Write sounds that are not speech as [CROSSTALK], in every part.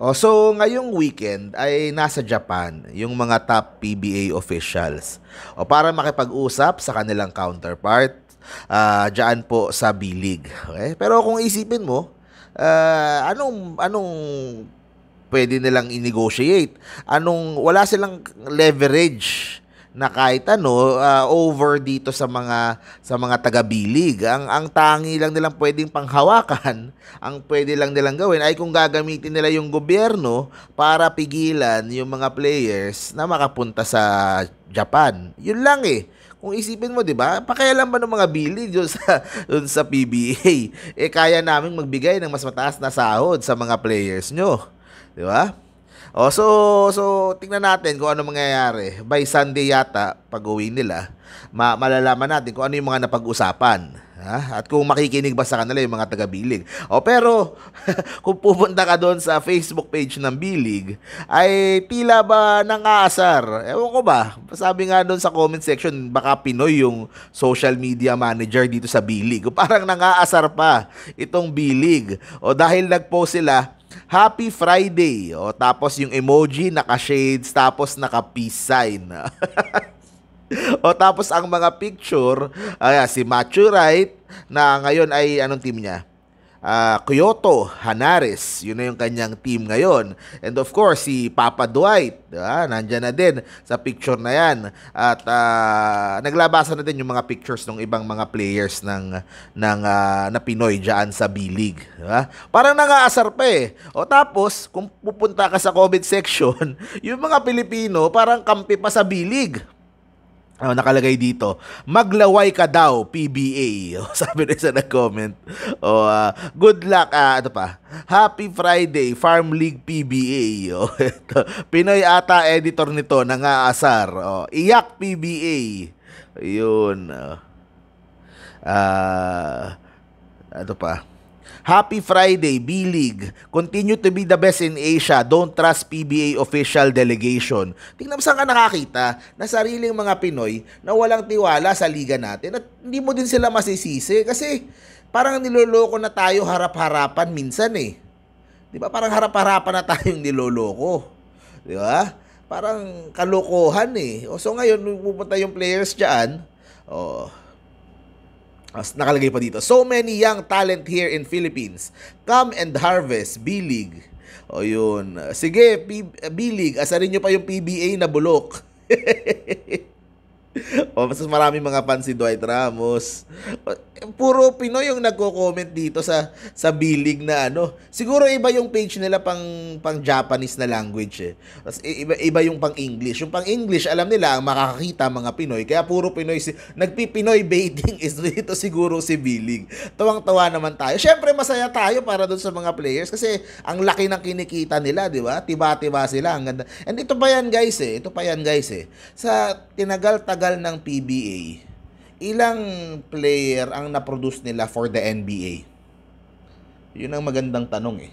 Oh, so ngayong weekend ay nasa Japan yung mga top PBA officials o oh, para makipag-usap sa kanilang counterpart uh, ah, diyan po sa B-League. Okay? Pero kung isipin mo, uh, anong anong pwede nilang i-negotiate? Anong wala silang leverage na kahit ano uh, over dito sa mga sa mga taga-bilig. Ang ang tangi lang nilang pwedeng panghawakan, [LAUGHS] ang pwede lang nilang gawin ay kung gagamitin nila yung gobyerno para pigilan yung mga players na makapunta sa Japan. Yun lang eh. Kung isipin mo, 'di ba? Pakialam ba ng mga bili doon sa [LAUGHS] doon sa PBA? Eh kaya naming magbigay ng mas mataas na sahod sa mga players nyo. 'Di ba? Oh, so, so tingnan natin kung ano mangyayari. By Sunday yata, pag-uwi nila, ma- malalaman natin kung ano yung mga napag-usapan. Ha? At kung makikinig ba sa kanila yung mga taga-bilig. O oh, pero, [LAUGHS] kung pupunta ka doon sa Facebook page ng bilig, ay tila ba nang aasar? Ewan ko ba? Sabi nga doon sa comment section, baka Pinoy yung social media manager dito sa bilig. [LAUGHS] Parang nang aasar pa itong bilig. O oh, dahil nag-post sila, Happy Friday. O, tapos yung emoji, naka-shades, tapos naka-peace sign. [LAUGHS] o tapos ang mga picture, ayan, si Machu Wright, na ngayon ay anong team niya? uh, Kyoto Hanares. Yun na yung kanyang team ngayon. And of course, si Papa Dwight, uh, nandyan na din sa picture na yan. At uh, naglabasan na din yung mga pictures ng ibang mga players ng, ng uh, na Pinoy dyan sa B-League. Uh, parang nangaasar pa eh. O tapos, kung pupunta ka sa COVID section, [LAUGHS] yung mga Pilipino parang kampi pa sa B-League Oh, nakalagay dito, maglaway ka daw, PBA. [LAUGHS] Oh, sabi na isa nag-comment. Oh, uh, good luck, uh, ano pa, Happy Friday, Farm League PBA. [LAUGHS] Oh, ito. Pinoy ata editor nito, nangaasar. Oh, iyak PBA. Yun. Uh, oh. uh, ah, ano pa, Happy Friday, B-League. Continue to be the best in Asia. Don't trust PBA official delegation. Tingnan mo saan ka nakakita na sariling mga Pinoy na walang tiwala sa liga natin at hindi mo din sila masisisi kasi parang niloloko na tayo harap-harapan minsan eh. 'Di ba? Parang harap-harapan na tayong niloloko. 'Di ba? Parang kalokohan eh. O so ngayon pupunta yung players diyan. Oh, nakalagay pa dito. So many young talent here in Philippines. Come and harvest B-League. O yun. Sige, B-League, asarin nyo pa yung PBA na bulok. [LAUGHS] [LAUGHS] oh, mas marami mga fan si Dwight Ramos. Puro Pinoy yung nagko-comment dito sa sa bilig na ano. Siguro iba yung page nila pang pang Japanese na language eh. Tapos iba iba yung pang English. Yung pang English alam nila ang makakakita mga Pinoy. Kaya puro Pinoy si nagpi-Pinoy baiting is dito siguro si bilig. Tuwang-tuwa naman tayo. Syempre masaya tayo para doon sa mga players kasi ang laki ng kinikita nila, di ba? Tiba-tiba sila. Ang ganda. And ito pa yan guys eh. Ito pa yan guys eh. Sa tinagal-tagal ng PBA, ilang player ang na-produce nila for the NBA? Yun ang magandang tanong eh.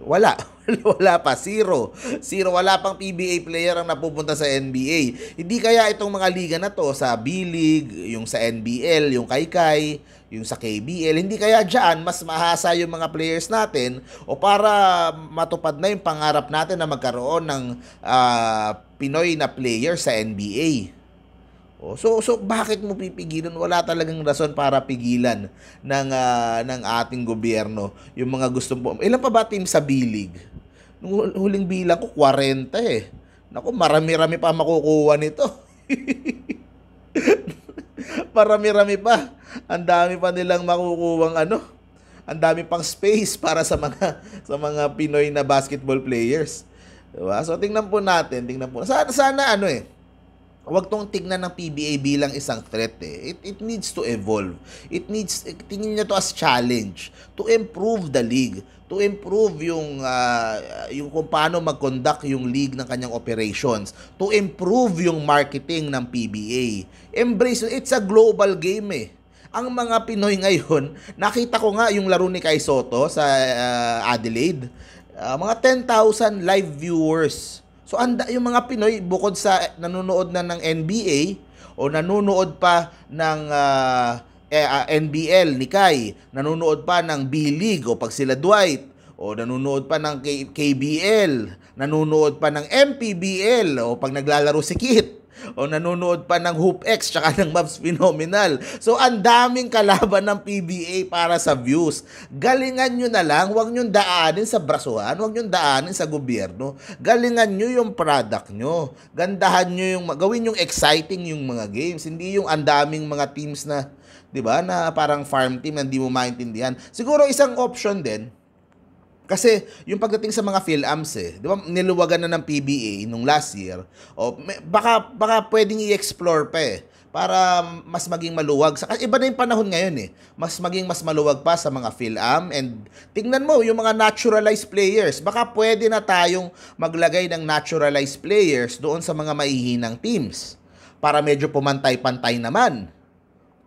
Wala. [LAUGHS] wala pa. Zero. Zero. Wala pang PBA player ang napupunta sa NBA. Hindi kaya itong mga liga na to sa B-League, yung sa NBL, yung kay yung sa KBL. Hindi kaya dyan mas mahasa yung mga players natin o para matupad na yung pangarap natin na magkaroon ng uh, Pinoy na player sa NBA. O, oh, so, so bakit mo pipigilan? Wala talagang rason para pigilan ng, uh, ng ating gobyerno yung mga gusto po. Ilan pa ba team sa bilig? Nung huling bilang ko, 40 eh. Nako, marami-rami pa makukuha nito. [LAUGHS] marami-rami pa. Ang dami pa nilang makukuwang ano. Ang dami pang space para sa mga [LAUGHS] sa mga Pinoy na basketball players. Diba? So tingnan po natin, tingnan po. Sana sana ano eh wag tong tignan ng PBA bilang isang threat eh. It, it needs to evolve. It needs, eh, tingin nyo to as challenge to improve the league, to improve yung, uh, yung kung paano mag-conduct yung league ng kanyang operations, to improve yung marketing ng PBA. Embrace, it's a global game eh ang mga Pinoy ngayon, [LAUGHS] nakita ko nga yung laro ni Kai Soto sa uh, Adelaide, uh, mga 10,000 live viewers So anda yung mga Pinoy bukod sa nanonood na ng NBA o nanonood pa ng uh, eh, uh, ah, NBL ni Kai, nanonood pa ng B-League o pag sila Dwight o nanonood pa ng K- KBL, nanonood pa ng MPBL o pag naglalaro si Kit o nanonood pa ng Hoop X tsaka ng Mavs Phenomenal. So ang daming kalaban ng PBA para sa views. Galingan nyo na lang, huwag nyo daanin sa brasuhan, huwag nyo daanin sa gobyerno. Galingan nyo yung product nyo. Gandahan nyo yung, gawin yung exciting yung mga games. Hindi yung ang daming mga teams na, di ba, na parang farm team na hindi mo maintindihan. Siguro isang option din, kasi yung pagdating sa mga PhilAmps eh, di ba niluwagan na ng PBA nung last year, o may, baka, baka pwedeng i-explore pa eh para mas maging maluwag. Sa iba na yung panahon ngayon eh. Mas maging mas maluwag pa sa mga PhilAm and tingnan mo yung mga naturalized players. Baka pwede na tayong maglagay ng naturalized players doon sa mga maihinang teams para medyo pumantay-pantay naman.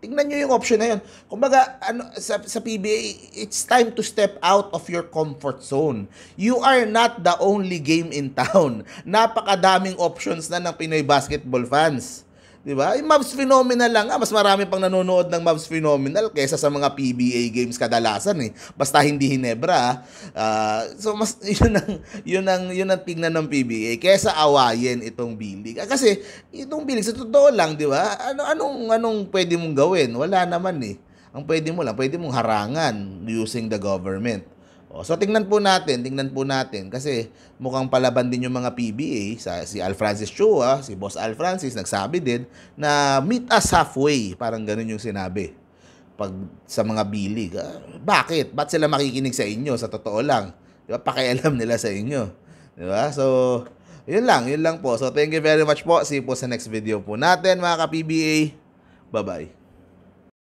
Tingnan nyo yung option na yun. Kumbaga, ano, sa, sa PBA, it's time to step out of your comfort zone. You are not the only game in town. Napakadaming options na ng Pinoy basketball fans. 'Di ba? Yung Mavs Phenomenal lang, ah, mas marami pang nanonood ng Mavs Phenomenal kaysa sa mga PBA games kadalasan eh. Basta hindi Hinebra. Ah. Uh, so mas [LAUGHS] 'yun ang 'yun ang 'yun ang tignan ng PBA kaysa awayin itong bilig. Ah, kasi itong bilig sa totoo lang, 'di ba? Ano anong anong pwede mong gawin? Wala naman eh. Ang pwede mo lang, pwede mong harangan using the government o, oh, so tingnan po natin, tingnan po natin kasi mukhang palaban din yung mga PBA sa si Al Francis Chua, si Boss Al Francis nagsabi din na meet us halfway, parang ganun yung sinabi. Pag sa mga bilig, ah, bakit? Ba't sila makikinig sa inyo sa totoo lang? 'Di ba? Pakialam [LAUGHS] nila sa inyo. 'Di ba? So, yun lang, yun lang po. So, thank you very much po. See you po sa next video po natin mga ka-PBA. Bye-bye.